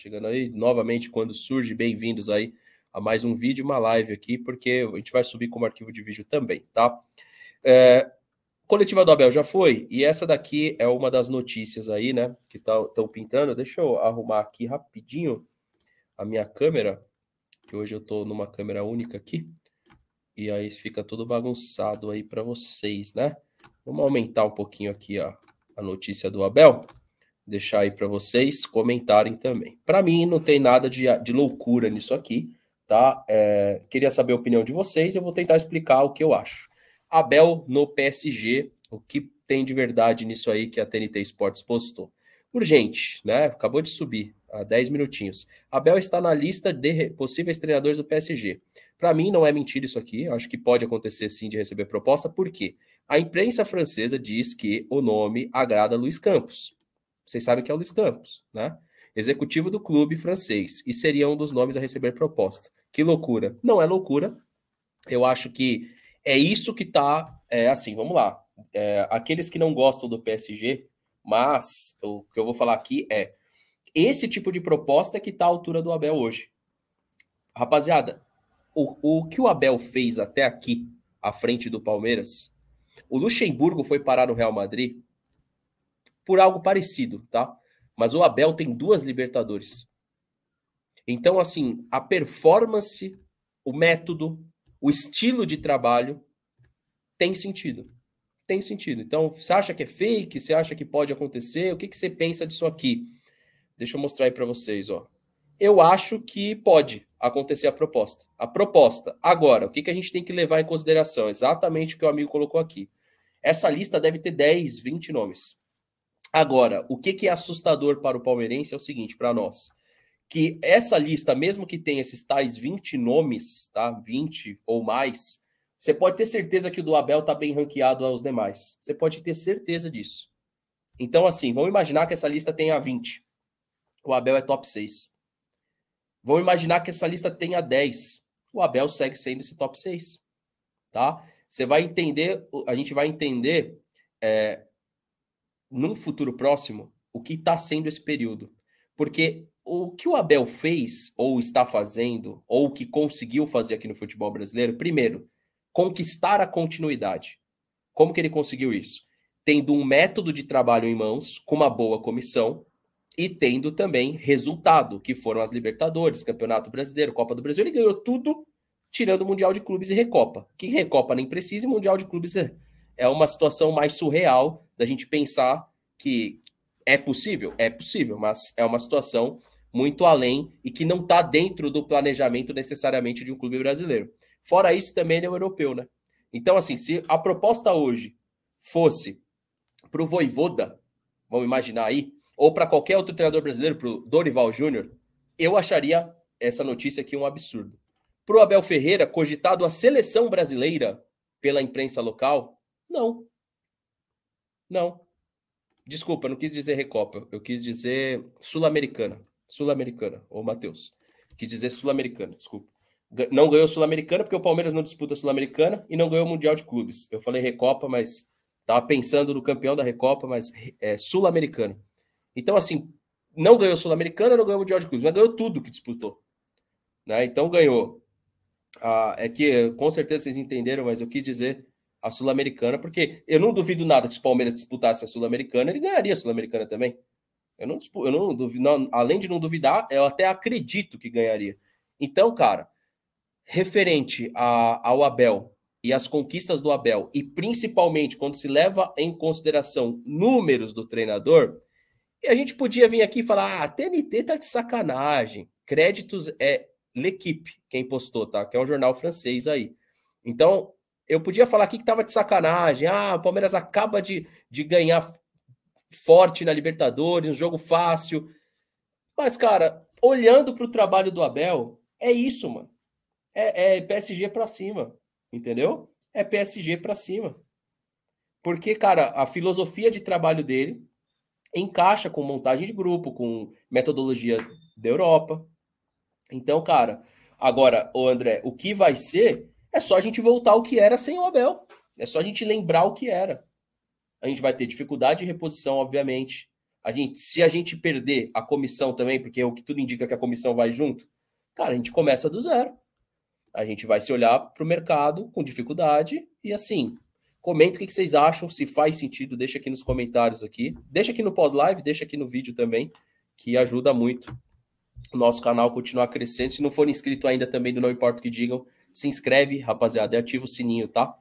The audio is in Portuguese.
chegando aí novamente quando surge, bem-vindos aí a mais um vídeo, uma live aqui, porque a gente vai subir como arquivo de vídeo também, tá? É, coletiva do Abel já foi, e essa daqui é uma das notícias aí, né, que estão tá, pintando. Deixa eu arrumar aqui rapidinho a minha câmera, que hoje eu tô numa câmera única aqui, e aí fica tudo bagunçado aí para vocês, né? Vamos aumentar um pouquinho aqui, ó, a notícia do Abel deixar aí para vocês comentarem também. Para mim, não tem nada de, de loucura nisso aqui, tá? É, queria saber a opinião de vocês, eu vou tentar explicar o que eu acho. Abel no PSG, o que tem de verdade nisso aí que a TNT Sports postou? Urgente, né? Acabou de subir há 10 minutinhos. Abel está na lista de possíveis treinadores do PSG. Para mim, não é mentira isso aqui. Acho que pode acontecer sim de receber proposta, Por quê? a imprensa francesa diz que o nome agrada Luiz Campos. Vocês sabem que é o Luiz Campos, né? Executivo do clube francês. E seria um dos nomes a receber proposta. Que loucura. Não é loucura. Eu acho que é isso que tá. É, assim, vamos lá. É, aqueles que não gostam do PSG, mas o que eu vou falar aqui é: esse tipo de proposta é que tá à altura do Abel hoje. Rapaziada, o, o que o Abel fez até aqui, à frente do Palmeiras, o Luxemburgo foi parar no Real Madrid por algo parecido, tá? Mas o Abel tem duas Libertadores. Então, assim, a performance, o método, o estilo de trabalho tem sentido. Tem sentido. Então, você acha que é fake? Você acha que pode acontecer? O que, que você pensa disso aqui? Deixa eu mostrar aí para vocês, ó. Eu acho que pode acontecer a proposta. A proposta. Agora, o que, que a gente tem que levar em consideração? Exatamente o que o amigo colocou aqui. Essa lista deve ter 10, 20 nomes. Agora, o que, que é assustador para o palmeirense é o seguinte, para nós, que essa lista, mesmo que tenha esses tais 20 nomes, tá? 20 ou mais, você pode ter certeza que o do Abel tá bem ranqueado aos demais. Você pode ter certeza disso. Então, assim, vamos imaginar que essa lista tenha 20. O Abel é top 6. Vamos imaginar que essa lista tenha 10. O Abel segue sendo esse top 6. Tá? Você vai entender, a gente vai entender é, num futuro próximo, o que está sendo esse período. Porque o que o Abel fez, ou está fazendo, ou o que conseguiu fazer aqui no futebol brasileiro, primeiro, conquistar a continuidade. Como que ele conseguiu isso? Tendo um método de trabalho em mãos, com uma boa comissão, e tendo também resultado, que foram as Libertadores, Campeonato Brasileiro, Copa do Brasil. Ele ganhou tudo, tirando o Mundial de Clubes e Recopa. Que Recopa nem precisa, e Mundial de Clubes é, é uma situação mais surreal da gente pensar que é possível, é possível, mas é uma situação muito além e que não está dentro do planejamento necessariamente de um clube brasileiro. Fora isso, também ele é um europeu, né? Então, assim, se a proposta hoje fosse para o Voivoda, vamos imaginar aí, ou para qualquer outro treinador brasileiro, para o Dorival Júnior, eu acharia essa notícia aqui um absurdo. Para o Abel Ferreira, cogitado a seleção brasileira pela imprensa local, não. Não. Desculpa, não quis dizer Recopa, eu quis dizer Sul-Americana. Sul-Americana, ô Matheus. Quis dizer Sul-Americana, desculpa. Não ganhou Sul-Americana porque o Palmeiras não disputa Sul-Americana e não ganhou o Mundial de Clubes. Eu falei Recopa, mas estava pensando no campeão da Recopa, mas é Sul-Americana. Então, assim, não ganhou Sul-Americana, não ganhou o Mundial de Clubes, mas ganhou tudo que disputou. Né? Então, ganhou. Ah, é que com certeza vocês entenderam, mas eu quis dizer a Sul-Americana, porque eu não duvido nada que se o Palmeiras disputasse a Sul-Americana, ele ganharia a Sul-Americana também. Eu não, eu não duvido, não, além de não duvidar, eu até acredito que ganharia. Então, cara, referente a, ao Abel e as conquistas do Abel, e principalmente quando se leva em consideração números do treinador, e a gente podia vir aqui e falar: ah, a TNT tá de sacanagem. Créditos é L'Equipe, quem postou, tá? Que é um jornal francês aí. Então, eu podia falar aqui que estava de sacanagem. Ah, o Palmeiras acaba de, de ganhar forte na Libertadores, um jogo fácil. Mas, cara, olhando para o trabalho do Abel, é isso, mano. É, é PSG para cima, entendeu? É PSG para cima. Porque, cara, a filosofia de trabalho dele encaixa com montagem de grupo, com metodologia da Europa. Então, cara, agora, o André, o que vai ser é só a gente voltar ao que era sem o Abel. É só a gente lembrar o que era. A gente vai ter dificuldade de reposição, obviamente. A gente, se a gente perder a comissão também, porque é o que tudo indica que a comissão vai junto, cara, a gente começa do zero. A gente vai se olhar para o mercado com dificuldade e assim. Comenta o que vocês acham, se faz sentido, deixa aqui nos comentários aqui. Deixa aqui no pós-live, deixa aqui no vídeo também, que ajuda muito o nosso canal continuar crescendo. Se não for inscrito ainda também do Não Importa o que Digam, se inscreve, rapaziada, e ativa o sininho, tá?